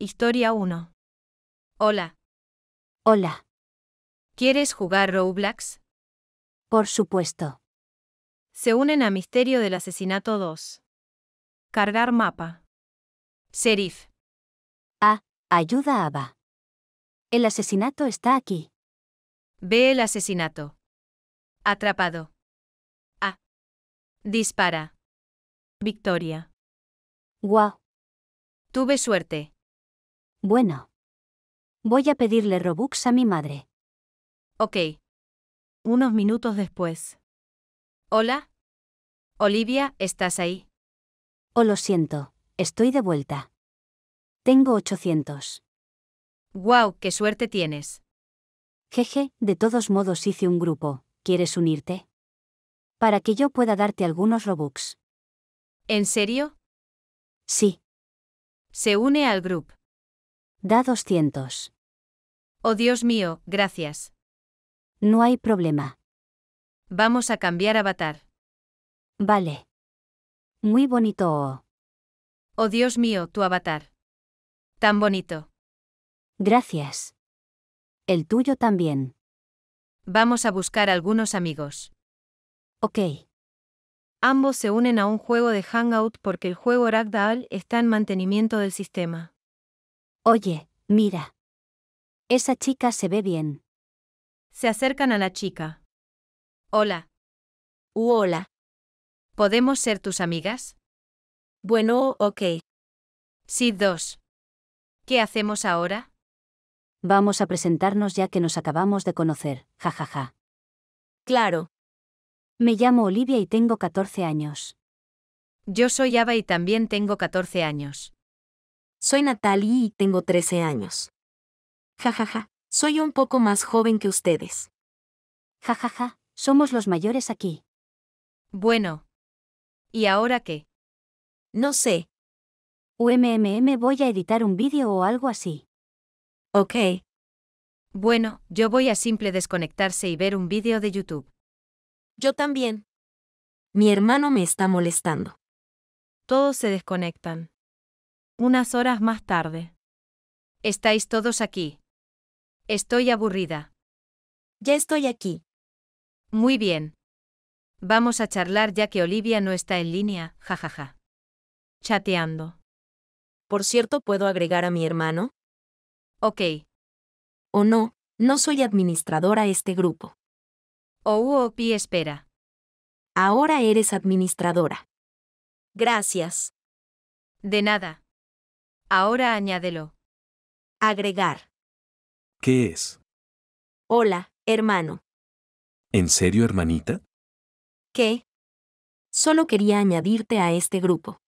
Historia 1. Hola. Hola. ¿Quieres jugar Roblox? Por supuesto. Se unen a Misterio del Asesinato 2. Cargar mapa. Sheriff. A. Ayuda a Ava. El asesinato está aquí. Ve el asesinato. Atrapado. A. Dispara. Victoria. Wow. Tuve suerte. Bueno. Voy a pedirle Robux a mi madre. Ok. Unos minutos después. Hola. Olivia, ¿estás ahí? Oh, lo siento. Estoy de vuelta. Tengo 800. wow, qué suerte tienes! Jeje, de todos modos hice un grupo. ¿Quieres unirte? Para que yo pueda darte algunos Robux. ¿En serio? Sí. Se une al grupo. Da 200. Oh Dios mío, gracias. No hay problema. Vamos a cambiar avatar. Vale. Muy bonito. Oh. oh Dios mío, tu avatar. Tan bonito. Gracias. El tuyo también. Vamos a buscar algunos amigos. Ok. Ambos se unen a un juego de Hangout porque el juego Ragdoll está en mantenimiento del sistema. Oye, mira. Esa chica se ve bien. Se acercan a la chica. Hola. hola. ¿Podemos ser tus amigas? Bueno, ok. Sí, dos. ¿Qué hacemos ahora? Vamos a presentarnos ya que nos acabamos de conocer, jajaja. Claro. Me llamo Olivia y tengo 14 años. Yo soy Ava y también tengo 14 años. Soy Natalie y tengo 13 años. Jajaja, ja, ja. soy un poco más joven que ustedes. Jajaja, ja, ja. somos los mayores aquí. Bueno. ¿Y ahora qué? No sé. UMMM voy a editar un vídeo o algo así. Ok. Bueno, yo voy a simple desconectarse y ver un vídeo de YouTube. Yo también. Mi hermano me está molestando. Todos se desconectan. Unas horas más tarde. Estáis todos aquí. Estoy aburrida. Ya estoy aquí. Muy bien. Vamos a charlar ya que Olivia no está en línea, jajaja. Chateando. Por cierto, ¿puedo agregar a mi hermano? Ok. O no, no soy administradora a este grupo. pi, espera. Ahora eres administradora. Gracias. De nada. Ahora añádelo. Agregar. ¿Qué es? Hola, hermano. ¿En serio, hermanita? ¿Qué? Solo quería añadirte a este grupo.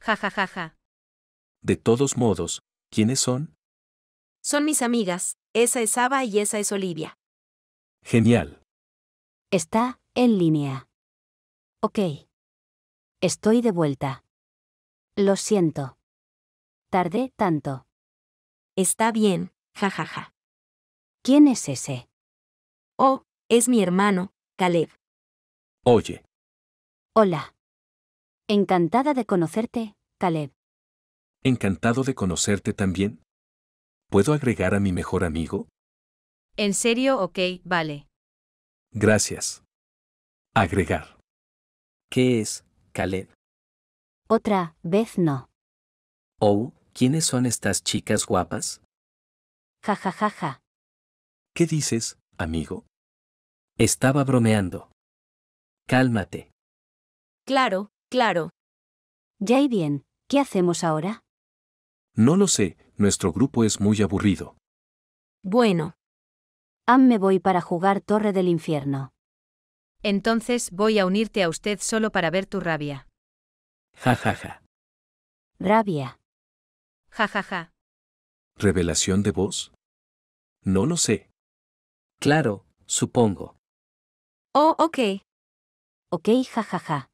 Ja ja ja De todos modos, ¿quiénes son? Son mis amigas, esa es Ava y esa es Olivia. Genial. Está en línea. Ok. Estoy de vuelta. Lo siento. Tardé tanto. Está bien, jajaja. Ja, ja. ¿Quién es ese? Oh, es mi hermano, Caleb. Oye. Hola. Encantada de conocerte, Caleb. Encantado de conocerte también. ¿Puedo agregar a mi mejor amigo? En serio, ok, vale. Gracias. Agregar. ¿Qué es, Caleb? Otra vez no. Oh, ¿Quiénes son estas chicas guapas? Ja ja ja ja. ¿Qué dices, amigo? Estaba bromeando. Cálmate. Claro, claro. Ya y bien, ¿qué hacemos ahora? No lo sé, nuestro grupo es muy aburrido. Bueno. Am me voy para jugar Torre del Infierno. Entonces voy a unirte a usted solo para ver tu rabia. Jajaja. Rabia. Jajaja. ¿Revelación de voz? No lo sé. Claro, supongo. Oh, ok. Ok, jajaja. Ja, ja.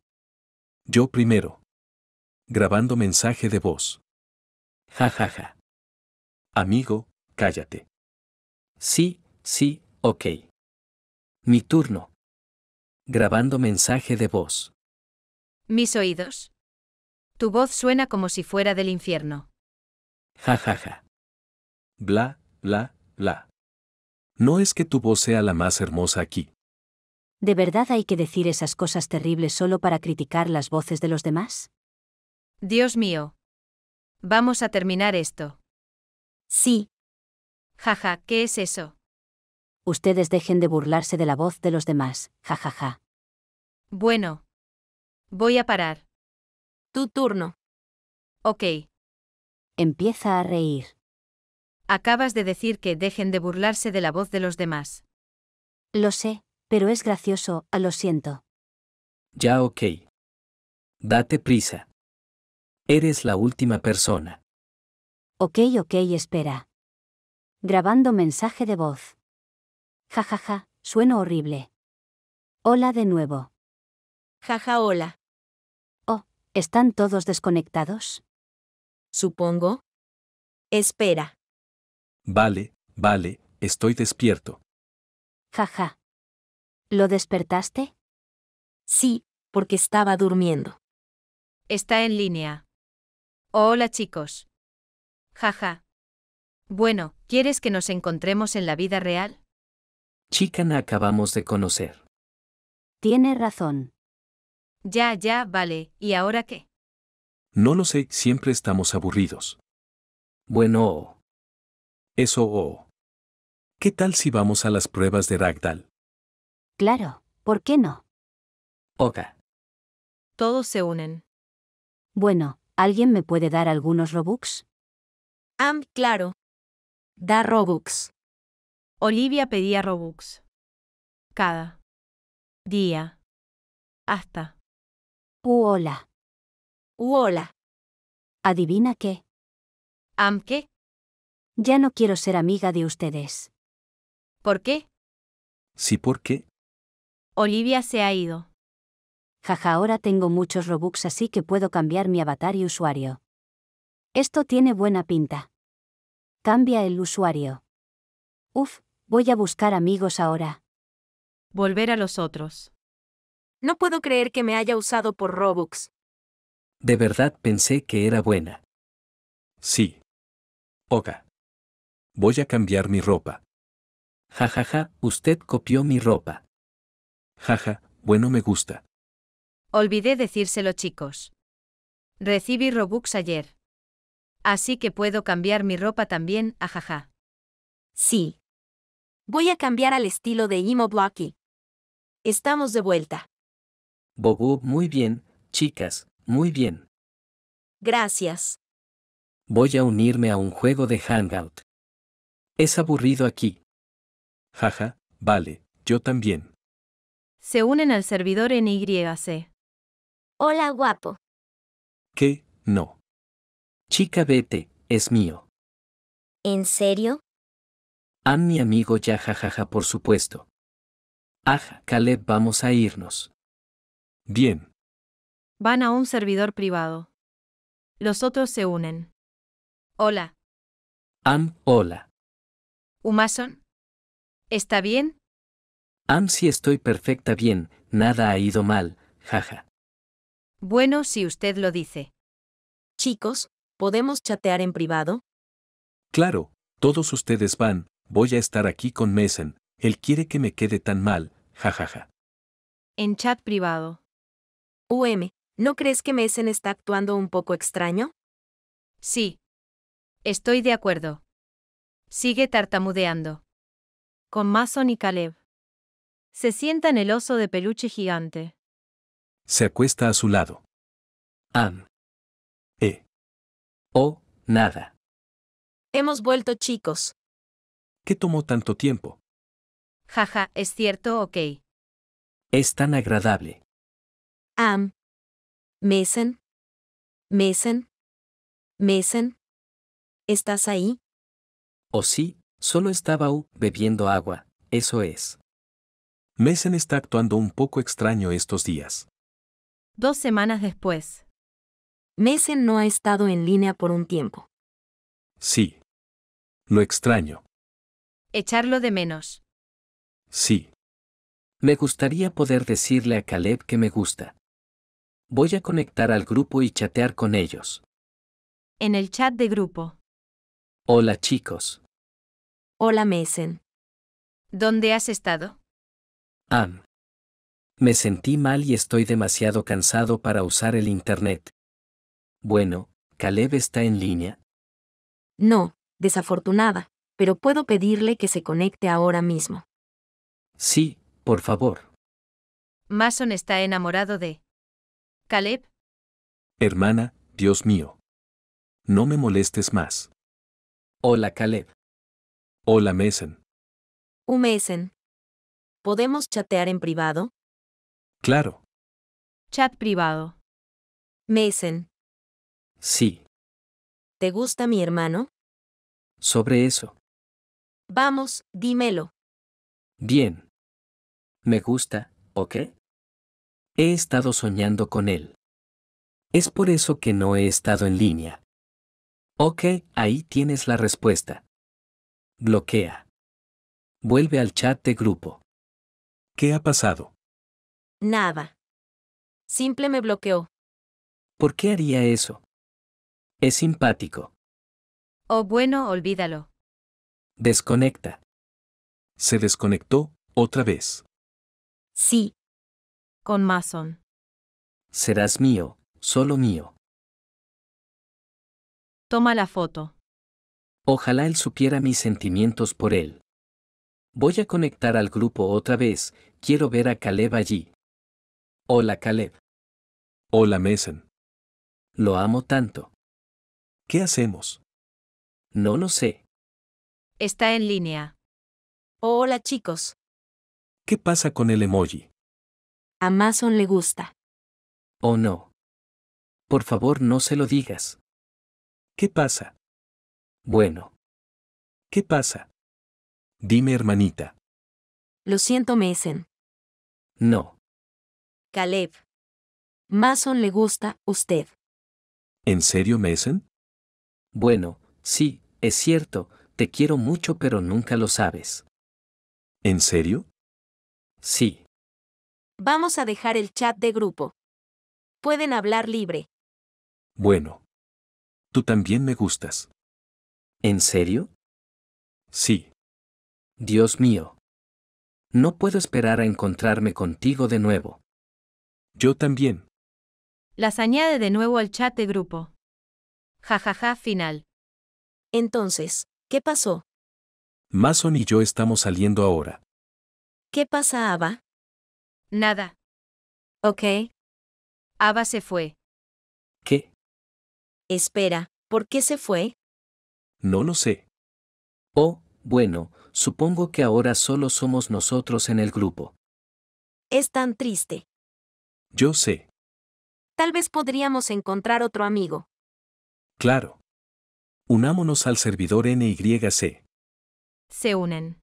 Yo primero. Grabando mensaje de voz. Jajaja. Ja, Amigo, cállate. Sí, sí, ok. Mi turno. Grabando mensaje de voz. Mis oídos. Tu voz suena como si fuera del infierno. Jajaja, ja ja. Bla, bla, bla. No es que tu voz sea la más hermosa aquí. ¿De verdad hay que decir esas cosas terribles solo para criticar las voces de los demás? Dios mío. Vamos a terminar esto. Sí. Jaja, ja, ¿qué es eso? Ustedes dejen de burlarse de la voz de los demás, jajaja. Ja, ja. Bueno. Voy a parar. Tu turno. Ok. Empieza a reír. Acabas de decir que dejen de burlarse de la voz de los demás. Lo sé, pero es gracioso, a ah, lo siento. Ya ok. Date prisa. Eres la última persona. Ok, ok, espera. Grabando mensaje de voz. Ja, ja, ja, sueno horrible. Hola de nuevo. Ja, ja, hola. Oh, ¿están todos desconectados? supongo. Espera. Vale, vale, estoy despierto. Jaja. Ja. ¿Lo despertaste? Sí, porque estaba durmiendo. Está en línea. Hola chicos. Jaja. Ja. Bueno, ¿quieres que nos encontremos en la vida real? Chicana acabamos de conocer. Tiene razón. Ya, ya, vale, ¿y ahora qué? No lo sé, siempre estamos aburridos. Bueno. Eso o. ¿Qué tal si vamos a las pruebas de Ragdal? Claro, ¿por qué no? Oka. Todos se unen. Bueno, ¿alguien me puede dar algunos Robux? Am, claro. Da Robux. Olivia pedía Robux. Cada. Día. Hasta. hola. Hola. ¿Adivina qué? ¿Am qué? Ya no quiero ser amiga de ustedes. ¿Por qué? Sí, ¿por qué? Olivia se ha ido. Jaja, ahora tengo muchos Robux así que puedo cambiar mi avatar y usuario. Esto tiene buena pinta. Cambia el usuario. Uf, voy a buscar amigos ahora. Volver a los otros. No puedo creer que me haya usado por Robux. De verdad pensé que era buena. Sí. Oka. Voy a cambiar mi ropa. Jajaja, ja, ja, usted copió mi ropa. Jaja, ja, bueno me gusta. Olvidé decírselo chicos. Recibí Robux ayer. Así que puedo cambiar mi ropa también, ajaja. Sí. Voy a cambiar al estilo de Imo Estamos de vuelta. Bobo, muy bien, chicas, muy bien. Gracias. Voy a unirme a un juego de Hangout. Es aburrido aquí. Jaja, vale, yo también. Se unen al servidor en YC. Hola, guapo. ¿Qué? No. Chica, vete, es mío. ¿En serio? A mi amigo ya jajaja, por supuesto. Aj, Caleb, vamos a irnos. Bien. Van a un servidor privado. Los otros se unen. Hola. Am, hola. Umason, ¿Está bien? Am, sí estoy perfecta bien, nada ha ido mal, jaja. Bueno, si usted lo dice. Chicos, ¿podemos chatear en privado? Claro, todos ustedes van, voy a estar aquí con Mesen, él quiere que me quede tan mal, jajaja. En chat privado. UM, ¿No crees que Mesen está actuando un poco extraño? Sí. Estoy de acuerdo. Sigue tartamudeando. Con Mason y Caleb. Se sienta en el oso de peluche gigante. Se acuesta a su lado. Am. E. O. Nada. Hemos vuelto chicos. ¿Qué tomó tanto tiempo? Jaja, es cierto, ok. Es tan agradable. Am. Mason. Mason. Mason. ¿Estás ahí? Oh sí, solo estaba bebiendo agua, eso es. Mason está actuando un poco extraño estos días. Dos semanas después. Mason no ha estado en línea por un tiempo. Sí. Lo extraño. Echarlo de menos. Sí. Me gustaría poder decirle a Caleb que me gusta. Voy a conectar al grupo y chatear con ellos. En el chat de grupo. Hola chicos. Hola Mesen. ¿Dónde has estado? Am. Me sentí mal y estoy demasiado cansado para usar el internet. Bueno, Caleb está en línea. No, desafortunada, pero puedo pedirle que se conecte ahora mismo. Sí, por favor. Mason está enamorado de Caleb. Hermana, Dios mío. No me molestes más. Hola, Caleb. Hola, Mason. mesen. ¿Podemos chatear en privado? Claro. Chat privado. Mason. Sí. ¿Te gusta mi hermano? Sobre eso. Vamos, dímelo. Bien. Me gusta, qué? He estado soñando con él. Es por eso que no he estado en línea. Ok, ahí tienes la respuesta. Bloquea. Vuelve al chat de grupo. ¿Qué ha pasado? Nada. Simple me bloqueó. ¿Por qué haría eso? Es simpático. oh, bueno, olvídalo. Desconecta. Se desconectó otra vez. Sí con Mason. Serás mío, solo mío. Toma la foto. Ojalá él supiera mis sentimientos por él. Voy a conectar al grupo otra vez, quiero ver a Caleb allí. Hola Caleb. Hola Mason. Lo amo tanto. ¿Qué hacemos? No lo sé. Está en línea. Hola chicos. ¿Qué pasa con el emoji? Mason le gusta. Oh no. Por favor no se lo digas. ¿Qué pasa? Bueno. ¿Qué pasa? Dime hermanita. Lo siento Mason. No. Caleb. Mason le gusta usted. ¿En serio Mason? Bueno, sí, es cierto, te quiero mucho pero nunca lo sabes. ¿En serio? Sí. Vamos a dejar el chat de grupo. Pueden hablar libre. Bueno. Tú también me gustas. ¿En serio? Sí. Dios mío. No puedo esperar a encontrarme contigo de nuevo. Yo también. Las añade de nuevo al chat de grupo. Jajaja ja, ja, final. Entonces, ¿qué pasó? Mason y yo estamos saliendo ahora. ¿Qué pasa, Ava? Nada. Ok. Ava se fue. ¿Qué? Espera, ¿por qué se fue? No lo sé. Oh, bueno, supongo que ahora solo somos nosotros en el grupo. Es tan triste. Yo sé. Tal vez podríamos encontrar otro amigo. Claro. Unámonos al servidor NYC. Se unen.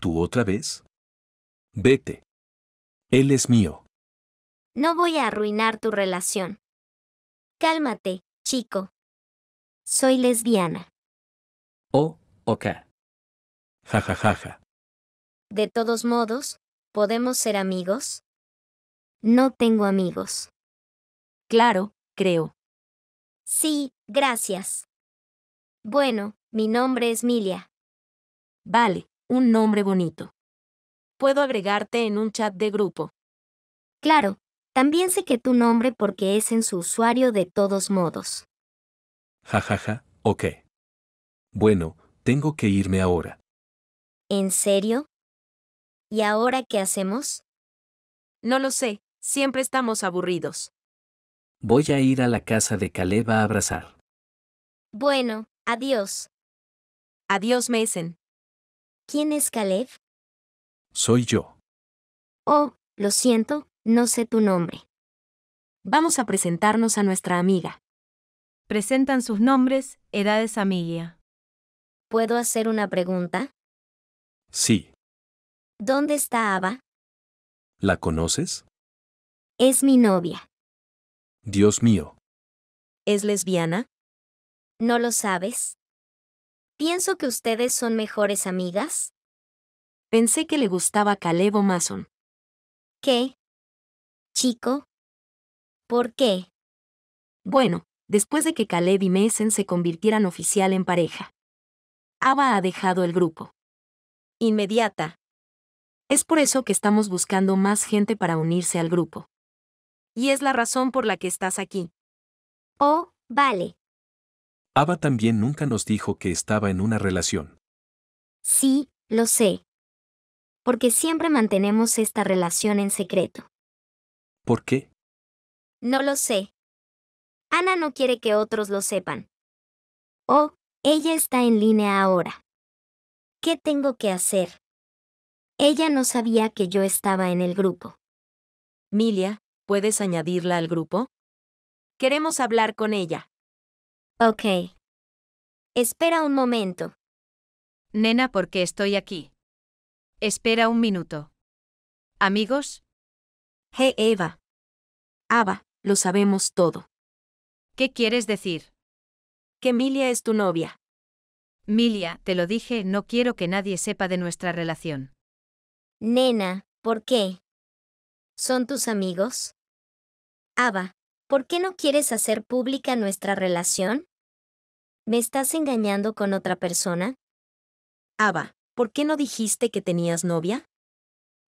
¿Tú otra vez? Vete. Él es mío. No voy a arruinar tu relación. Cálmate, chico. Soy lesbiana. Oh, ok. Ja ja De todos modos, ¿podemos ser amigos? No tengo amigos. Claro, creo. Sí, gracias. Bueno, mi nombre es Milia. Vale, un nombre bonito puedo agregarte en un chat de grupo. Claro, también sé que tu nombre porque es en su usuario de todos modos. Jajaja, ja, ja, ok. Bueno, tengo que irme ahora. ¿En serio? ¿Y ahora qué hacemos? No lo sé, siempre estamos aburridos. Voy a ir a la casa de Caleb a abrazar. Bueno, adiós. Adiós, mesen ¿Quién es Caleb? Soy yo. Oh, lo siento, no sé tu nombre. Vamos a presentarnos a nuestra amiga. Presentan sus nombres, edades amiga. ¿Puedo hacer una pregunta? Sí. ¿Dónde está Ava? ¿La conoces? Es mi novia. Dios mío. ¿Es lesbiana? ¿No lo sabes? Pienso que ustedes son mejores amigas. Pensé que le gustaba Caleb o Mason. ¿Qué? Chico. ¿Por qué? Bueno, después de que Caleb y Mason se convirtieran oficial en pareja. Ava ha dejado el grupo. Inmediata. Es por eso que estamos buscando más gente para unirse al grupo. Y es la razón por la que estás aquí. Oh, vale. Ava también nunca nos dijo que estaba en una relación. Sí, lo sé porque siempre mantenemos esta relación en secreto. ¿Por qué? No lo sé. Ana no quiere que otros lo sepan. Oh, ella está en línea ahora. ¿Qué tengo que hacer? Ella no sabía que yo estaba en el grupo. Milia, ¿puedes añadirla al grupo? Queremos hablar con ella. Ok. Espera un momento. Nena, ¿por qué estoy aquí? Espera un minuto. Amigos. Hey Eva. Ava, lo sabemos todo. ¿Qué quieres decir? Que Milia es tu novia. Milia, te lo dije, no quiero que nadie sepa de nuestra relación. Nena, ¿por qué? ¿Son tus amigos? Ava, ¿por qué no quieres hacer pública nuestra relación? ¿Me estás engañando con otra persona? Ava, ¿por qué no dijiste que tenías novia?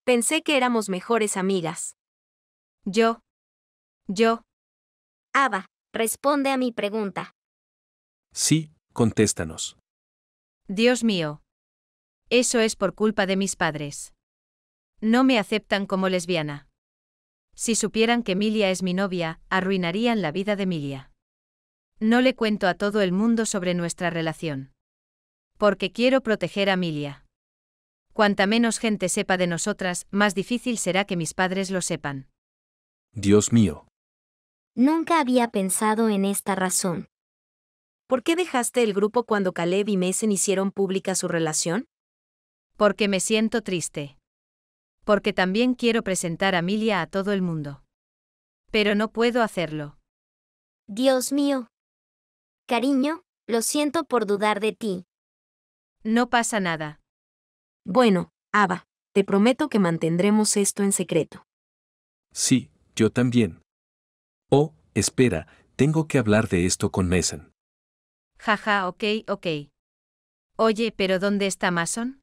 Pensé que éramos mejores amigas. Yo. Yo. Ava, responde a mi pregunta. Sí, contéstanos. Dios mío. Eso es por culpa de mis padres. No me aceptan como lesbiana. Si supieran que Emilia es mi novia, arruinarían la vida de Emilia. No le cuento a todo el mundo sobre nuestra relación porque quiero proteger a Milia. Cuanta menos gente sepa de nosotras, más difícil será que mis padres lo sepan. Dios mío. Nunca había pensado en esta razón. ¿Por qué dejaste el grupo cuando Caleb y Mason hicieron pública su relación? Porque me siento triste. Porque también quiero presentar a Milia a todo el mundo. Pero no puedo hacerlo. Dios mío. Cariño, lo siento por dudar de ti. No pasa nada. Bueno, Ava, te prometo que mantendremos esto en secreto. Sí, yo también. Oh, espera, tengo que hablar de esto con Mason. Jaja, ok, ok. Oye, pero ¿dónde está Mason?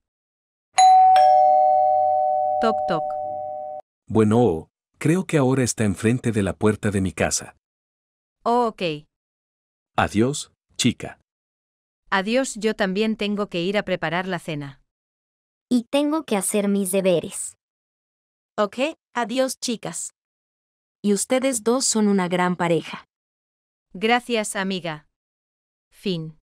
Toc toc. Bueno, oh, creo que ahora está enfrente de la puerta de mi casa. Oh, ok. Adiós, chica. Adiós, yo también tengo que ir a preparar la cena. Y tengo que hacer mis deberes. Ok, adiós chicas. Y ustedes dos son una gran pareja. Gracias, amiga. Fin.